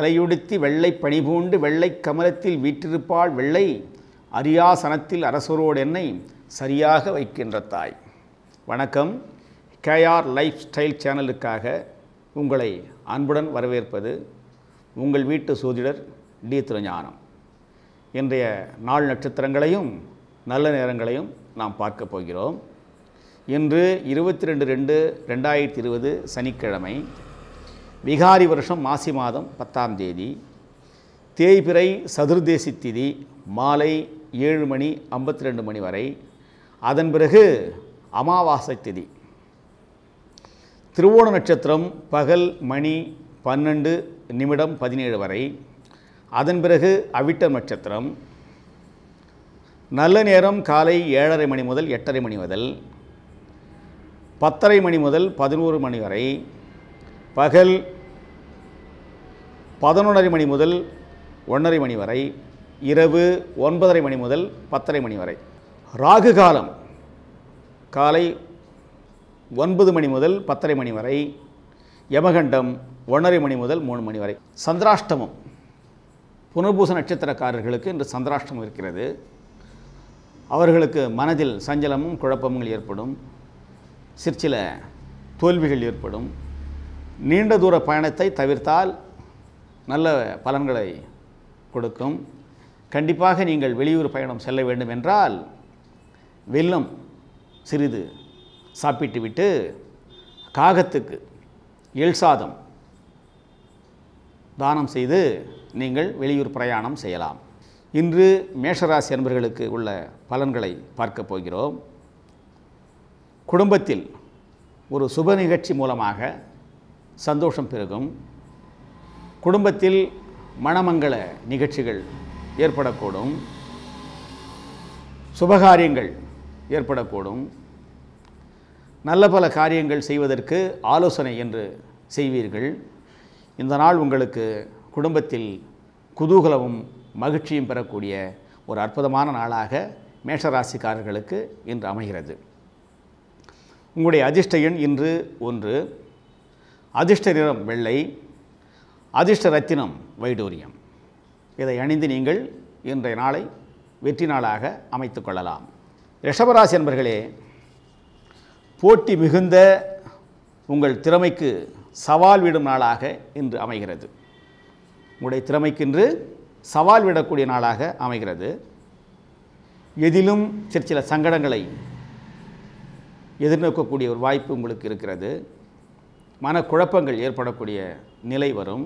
தலையுடுத்தி வெள்ளை பணிபூண்டு வெள்ளை கமலத்தில் வீற்றிருப்பாள் வெள்ளை அரியாசனத்தில் அரசரோடு என்னை சரியாக வைக்கின்ற தாய் வணக்கம் கேஆர் லைஃப் ஸ்டைல் சேனலுக்காக உங்களை அன்புடன் வரவேற்பது உங்கள் வீட்டு சோதிடர் டி திருஞானம் இன்றைய நாள் நட்சத்திரங்களையும் நல்ல நேரங்களையும் நாம் பார்க்க போகிறோம் இன்று இருபத்தி ரெண்டு ரெண்டு ரெண்டாயிரத்தி இருபது சனிக்கிழமை விகாரி வருஷம் மாசி மாதம் பத்தாம் தேதி தேய்பிறை சதுர்தேசி திதி மாலை ஏழு மணி ஐம்பத்தி ரெண்டு மணி வரை அதன் பிறகு அமாவாசை திதி திருவோண நட்சத்திரம் பகல் மணி பன்னெண்டு நிமிடம் பதினேழு வரை அதன் பிறகு அவிட்ட நட்சத்திரம் நல்ல நேரம் காலை ஏழரை மணி முதல் எட்டரை மணி முதல் பத்தரை மணி முதல் பதினோரு மணி வரை பகல் பதினொன்றரை மணி முதல் ஒன்றரை மணி வரை இரவு ஒன்பதரை மணி முதல் பத்தரை மணி வரை ராகு காலம் காலை ஒன்பது மணி முதல் பத்தரை மணி வரை யமகண்டம் ஒன்றரை மணி முதல் மூணு மணி வரை சந்திராஷ்டமம் புனர்பூச நட்சத்திரக்காரர்களுக்கு இன்று சந்திராஷ்டமம் இருக்கிறது அவர்களுக்கு மனதில் சஞ்சலமும் குழப்பமும் ஏற்படும் சிற்சில தோல்விகள் ஏற்படும் நீண்ட தூர பயணத்தை தவிர்த்தால் நல்ல பலன்களை கொடுக்கும் கண்டிப்பாக நீங்கள் வெளியூர் பயணம் செல்ல வேண்டும் என்றால் வெல்லம் சிறிது சாப்பிட்டுவிட்டு காகத்துக்கு எல்சாதம் சாதம் தானம் செய்து நீங்கள் வெளியூர் பிரயாணம் செய்யலாம் இன்று மேஷராசி அன்பர்களுக்கு உள்ள பலன்களை பார்க்க போகிறோம் குடும்பத்தில் ஒரு சுப நிகழ்ச்சி மூலமாக சந்தோஷம் பெருகும் குடும்பத்தில் மணமங்கள நிகழ்ச்சிகள் ஏற்படக்கூடும் சுபகாரியங்கள் ஏற்படக்கூடும் நல்ல பல காரியங்கள் செய்வதற்கு ஆலோசனை என்று செய்வீர்கள் இந்த நாள் உங்களுக்கு குடும்பத்தில் குதூகலமும் மகிழ்ச்சியும் பெறக்கூடிய ஒரு அற்புதமான நாளாக மேஷராசிக்காரர்களுக்கு இன்று அமைகிறது உங்களுடைய அதிர்ஷ்ட எண் இன்று ஒன்று அதிர்ஷ்ட நிறம் வெள்ளை அதிர்ஷ்ட ரத்தினம் வைடூரியம் இதை அணிந்து நீங்கள் இன்றைய நாளை வெற்றி நாளாக அமைத்து கொள்ளலாம் ரிஷபராசி என்பர்களே போட்டி மிகுந்த உங்கள் திறமைக்கு சவால் விடும் நாளாக இன்று அமைகிறது உங்களுடைய திறமைக்கின்று சவால் விடக்கூடிய நாளாக அமைகிறது எதிலும் சிற்சில சங்கடங்களை எதிர்நோக்கக்கூடிய ஒரு வாய்ப்பு உங்களுக்கு இருக்கிறது மனக்குழப்பங்கள் ஏற்படக்கூடிய நிலை வரும்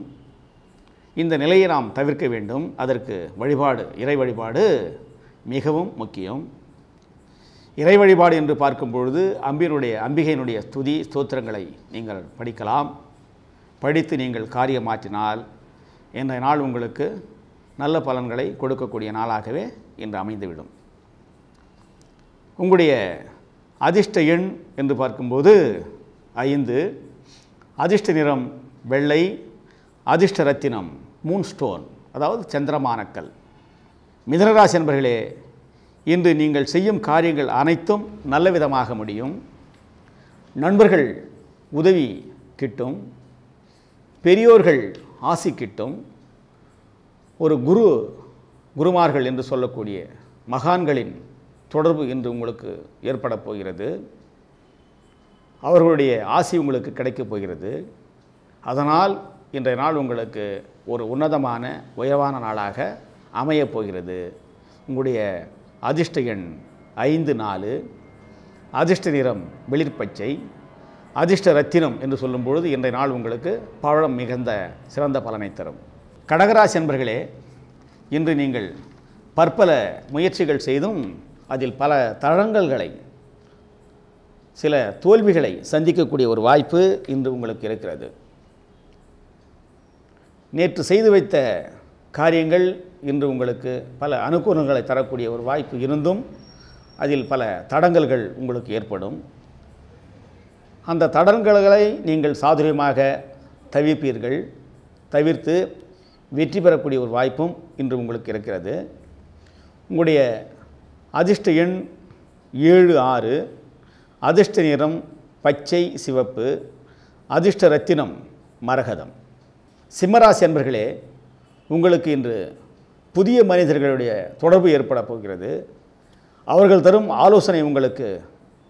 இந்த நிலையை நாம் தவிர்க்க வேண்டும் அதற்கு வழிபாடு இறை வழிபாடு மிகவும் முக்கியம் இறை வழிபாடு என்று பார்க்கும் பொழுது அம்பினுடைய அம்பிகையினுடைய ஸ்துதி ஸ்தோத்திரங்களை நீங்கள் படிக்கலாம் படித்து நீங்கள் காரியமாற்றினால் இந்த நாள் உங்களுக்கு நல்ல பலன்களை கொடுக்கக்கூடிய நாளாகவே இன்று அமைந்துவிடும் உங்களுடைய அதிர்ஷ்ட எண் என்று பார்க்கும்போது ஐந்து அதிர்ஷ்ட நிறம் வெள்ளை அதிர்ஷ்ட ரத்தினம் மூன் ஸ்டோன் அதாவது சந்திரமானக்கல் மிதனராசி என்பர்களே இன்று நீங்கள் செய்யும் காரியங்கள் அனைத்தும் நல்ல விதமாக முடியும் நண்பர்கள் உதவி கிட்டும் பெரியோர்கள் ஆசி கிட்டும் ஒரு குரு குருமார்கள் என்று சொல்லக்கூடிய மகான்களின் தொடர்பு இன்று உங்களுக்கு ஏற்பட போகிறது அவர்களுடைய ஆசி உங்களுக்கு கிடைக்கப் போகிறது அதனால் இன்றைய நாள் உங்களுக்கு ஒரு உன்னதமான உயர்வான நாளாக அமையப் போகிறது உங்களுடைய அதிர்ஷ்ட எண் ஐந்து நாலு அதிர்ஷ்ட நிறம் வெளிர்பச்சை அதிர்ஷ்ட ரத்தினம் என்று சொல்லும்பொழுது இன்றைய நாள் உங்களுக்கு பழம் மிகுந்த சிறந்த பலனை தரும் கடகராசி என்பர்களே இன்று நீங்கள் பற்பல முயற்சிகள் செய்தும் அதில் பல தளங்கள்களை சில தோல்விகளை சந்திக்கக்கூடிய ஒரு வாய்ப்பு இன்று உங்களுக்கு இருக்கிறது நேற்று செய்து வைத்த காரியங்கள் இன்று உங்களுக்கு பல அனுகூலங்களை தரக்கூடிய ஒரு வாய்ப்பு இருந்தும் அதில் பல தடங்கல்கள் உங்களுக்கு ஏற்படும் அந்த தடங்கல்களை நீங்கள் சாதுரியமாக தவிர்ப்பீர்கள் தவிர்த்து வெற்றி பெறக்கூடிய ஒரு வாய்ப்பும் இன்று உங்களுக்கு இருக்கிறது உங்களுடைய அதிர்ஷ்ட எண் ஏழு ஆறு அதிர்ஷ்ட நிறம் பச்சை சிவப்பு அதிர்ஷ்ட ரத்தினம் மரகதம் சிம்மராசி அன்பர்களே உங்களுக்கு இன்று புதிய மனிதர்களுடைய தொடர்பு ஏற்பட போகிறது அவர்கள் தரும் ஆலோசனை உங்களுக்கு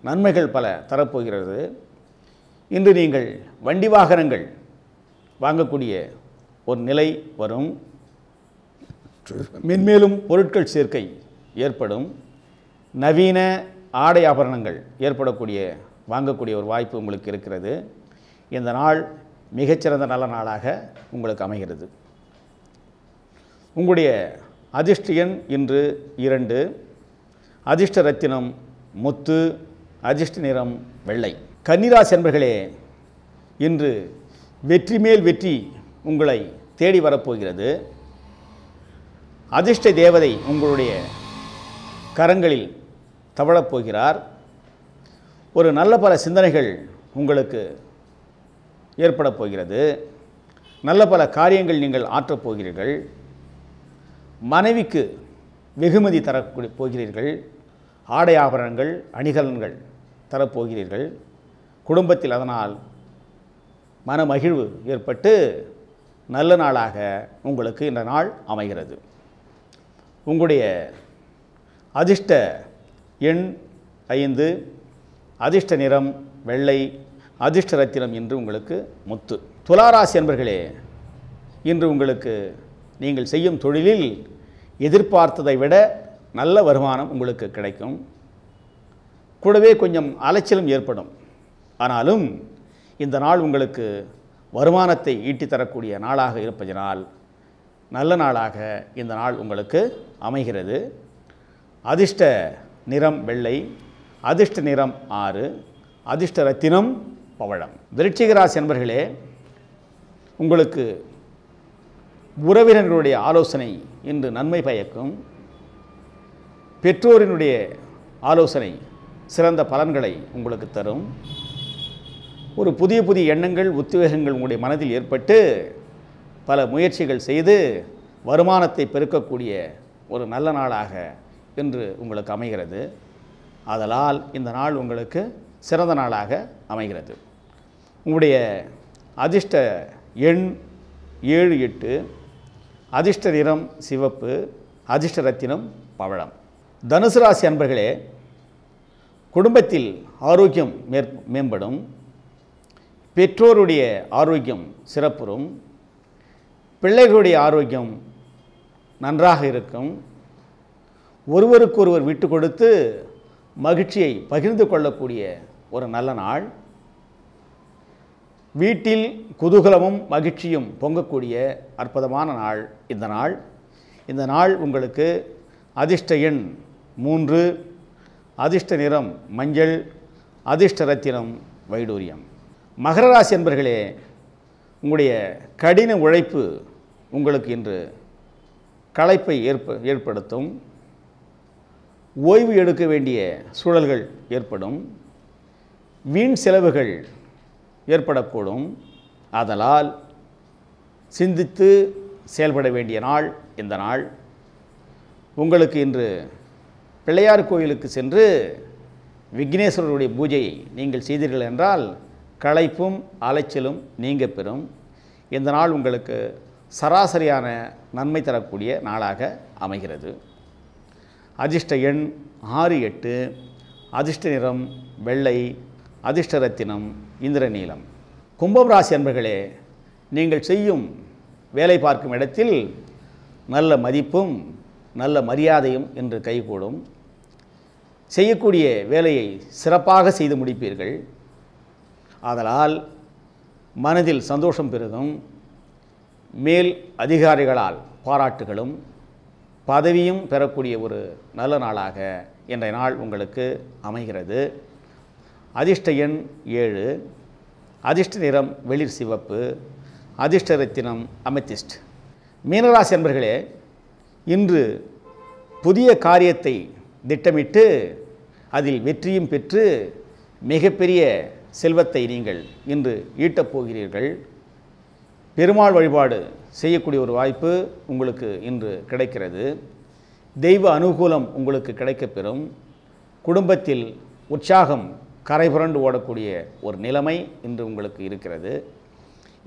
நன்மைகள் பல தரப்போகிறது இன்று நீங்கள் வண்டி வாகனங்கள் வாங்கக்கூடிய ஒரு நிலை வரும் மென்மேலும் பொருட்கள் சேர்க்கை ஏற்படும் நவீன ஆடை ஆபரணங்கள் ஏற்படக்கூடிய வாங்கக்கூடிய ஒரு வாய்ப்பு உங்களுக்கு இருக்கிறது இந்த நாள் மிகச்சிறந்த நல்ல நாளாக உங்களுக்கு அமைகிறது உங்களுடைய அதிர்ஷ்ட எண் இன்று இரண்டு அதிர்ஷ்ட ரத்தினம் முத்து அதிர்ஷ்ட நிறம் வெள்ளை கன்னிராசி என்பர்களே இன்று வெற்றி மேல் வெற்றி உங்களை தேடி வரப்போகிறது அதிர்ஷ்ட தேவதை உங்களுடைய கரங்களில் தவழப் போகிறார் ஒரு நல்ல பல சிந்தனைகள் உங்களுக்கு ஏற்பட போகிறது நல்ல பல காரியங்கள் நீங்கள் ஆற்றப் போகிறீர்கள் மனைவிக்கு வெகுமதி தரக்கூடிய போகிறீர்கள் ஆடை ஆபரணங்கள் அணிகலன்கள் தரப்போகிறீர்கள் குடும்பத்தில் அதனால் மனமகிழ்வு ஏற்பட்டு நல்ல நாளாக உங்களுக்கு இந்த நாள் அமைகிறது உங்களுடைய அதிர்ஷ்ட எண் ஐந்து அதிர்ஷ்ட நிறம் வெள்ளை அதிர்ஷ்ட ரத்தினம் இன்று உங்களுக்கு முத்து துளாராசி என்பர்களே இன்று உங்களுக்கு நீங்கள் செய்யும் தொழிலில் எதிர்பார்த்ததை விட நல்ல வருமானம் உங்களுக்கு கிடைக்கும் கூடவே கொஞ்சம் அலைச்சலும் ஏற்படும் ஆனாலும் இந்த நாள் உங்களுக்கு வருமானத்தை ஈட்டி தரக்கூடிய நாளாக இருப்பதனால் நல்ல நாளாக இந்த நாள் உங்களுக்கு அமைகிறது அதிர்ஷ்ட நிறம் வெள்ளை அதிர்ஷ்ட நிறம் ஆறு அதிர்ஷ்ட ரத்தினம் பவழம் விருட்சிகராசி நண்பர்களே உங்களுக்கு உறவினர்களுடைய ஆலோசனை இன்று நன்மை பயக்கும் பெற்றோரினுடைய ஆலோசனை சிறந்த பலன்களை உங்களுக்கு தரும் ஒரு புதிய புதிய எண்ணங்கள் உத்வேகங்கள் உங்களுடைய மனதில் ஏற்பட்டு பல முயற்சிகள் செய்து வருமானத்தை பெருக்கக்கூடிய ஒரு நல்ல நாளாக என்று உங்களுக்கு அமைகிறது அதனால் இந்த நாள் உங்களுக்கு சிறந்த நாளாக அமைகிறது உங்களுடைய அதிர்ஷ்ட எண் ஏழு எட்டு அதிர்ஷ்ட நிறம் சிவப்பு அதிர்ஷ்ட ரத்தினம் பவழம் தனுசு ராசி அன்பர்களே குடும்பத்தில் ஆரோக்கியம் மேம்படும் பெற்றோருடைய ஆரோக்கியம் சிறப்புறும் பிள்ளைகளுடைய ஆரோக்கியம் நன்றாக இருக்கும் ஒருவருக்கொருவர் விட்டு கொடுத்து மகிழ்ச்சியை பகிர்ந்து கொள்ளக்கூடிய ஒரு நல்ல நாள் வீட்டில் குதூகலமும் மகிழ்ச்சியும் பொங்கக்கூடிய அற்புதமான நாள் இந்த நாள் இந்த நாள் உங்களுக்கு அதிர்ஷ்ட எண் மூன்று அதிர்ஷ்ட நிறம் மஞ்சள் அதிர்ஷ்ட ரத்தினம் வைடூரியம் மகர ராசி என்பர்களே உங்களுடைய கடின உழைப்பு உங்களுக்கு இன்று களைப்பை ஏற்ப ஏற்படுத்தும் ஓய்வு எடுக்க வேண்டிய சூழல்கள் ஏற்படும் வீண் செலவுகள் ஏற்படக்கூடும் அதனால் சிந்தித்து செயல்பட வேண்டிய நாள் இந்த நாள் உங்களுக்கு இன்று பிள்ளையார் கோயிலுக்கு சென்று விக்னேஸ்வரருடைய பூஜையை நீங்கள் செய்தீர்கள் என்றால் களைப்பும் அலைச்சலும் நீங்க பெறும் இந்த நாள் உங்களுக்கு சராசரியான நன்மை தரக்கூடிய நாளாக அமைகிறது அதிர்ஷ்ட எண் ஆறு எட்டு அதிர்ஷ்ட நிறம் வெள்ளை அதிர்ஷ்ட ரத்தினம் இந்திரநீலம் கும்பம் ராசி அன்பர்களே நீங்கள் செய்யும் வேலை பார்க்கும் இடத்தில் நல்ல மதிப்பும் நல்ல மரியாதையும் என்று கைகூடும் செய்யக்கூடிய வேலையை சிறப்பாக செய்து முடிப்பீர்கள் ஆதலால் மனதில் சந்தோஷம் பெருகும் மேல் அதிகாரிகளால் பாராட்டுகளும் பதவியும் பெறக்கூடிய ஒரு நல்ல நாளாக இன்றைய நாள் உங்களுக்கு அமைகிறது அதிர்ஷ்ட எண் ஏழு அதிர்ஷ்ட நிறம் வெளிர் சிவப்பு அதிர்ஷ்ட ரத்தினம் அமெத்திஸ்ட் மீனராசி அன்பர்களே இன்று புதிய காரியத்தை திட்டமிட்டு அதில் வெற்றியும் பெற்று மிகப்பெரிய செல்வத்தை நீங்கள் இன்று ஈட்டப் போகிறீர்கள் பெருமாள் வழிபாடு செய்யக்கூடிய ஒரு வாய்ப்பு உங்களுக்கு இன்று கிடைக்கிறது தெய்வ அனுகூலம் உங்களுக்கு கிடைக்கப்பெறும் குடும்பத்தில் உற்சாகம் கரை புரண்டு ஓடக்கூடிய ஒரு நிலைமை இன்று உங்களுக்கு இருக்கிறது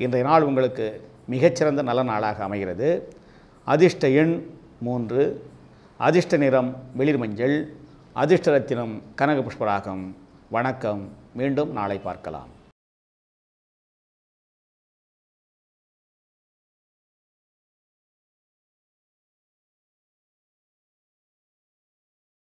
இன்றைய நாள் உங்களுக்கு மிகச்சிறந்த நல்ல நாளாக அமைகிறது அதிர்ஷ்ட எண் மூன்று அதிர்ஷ்ட நிறம் வெளிர்மஞ்சள் அதிர்ஷ்ட ரத்தினம் கனக புஷ்பராகம் வணக்கம் மீண்டும் நாளை பார்க்கலாம்